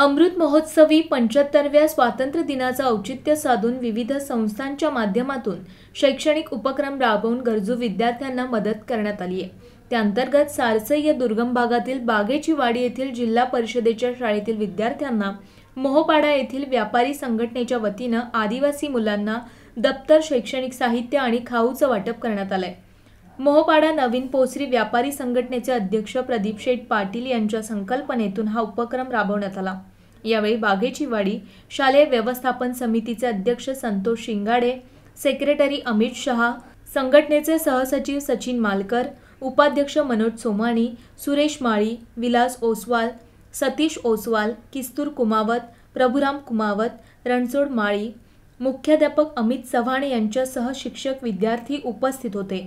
अमृत महोत्सवी पंच्याहत्तरव्या स्वातंत्र्य दिनाचं औचित्य साधून विविध संस्थांच्या माध्यमातून शैक्षणिक उपक्रम राबवून गरजू विद्यार्थ्यांना मदत करण्यात आली आहे त्याअंतर्गत सारसई या दुर्गम भागातील बागेची वाडी येथील जिल्हा परिषदेच्या शाळेतील विद्यार्थ्यांना मोहपाडा येथील व्यापारी संघटनेच्या वतीनं आदिवासी मुलांना दप्तर शैक्षणिक साहित्य आणि खाऊचं वाटप करण्यात आलं आहे मोहपाडा नवीन पोसरी व्यापारी संघटनेचे अध्यक्ष प्रदीप शेठ पाटील यांच्या संकल्पनेतून हा उपक्रम राबवण्यात आला यावेळी बागेची वाडी शालेय व्यवस्थापन समितीचे अध्यक्ष संतोष शिंगाडे सेक्रेटरी अमित शहा संघटनेचे सहसचिव सचिन मालकर उपाध्यक्ष मनोज सोमाणी सुरेश माळी विलास ओसवाल सतीश ओसवाल किस्तूर कुमावत प्रभुराम कुमावत रणसोड माळी मुख्याध्यापक अमित चव्हाण यांच्यासह शिक्षक विद्यार्थी उपस्थित होते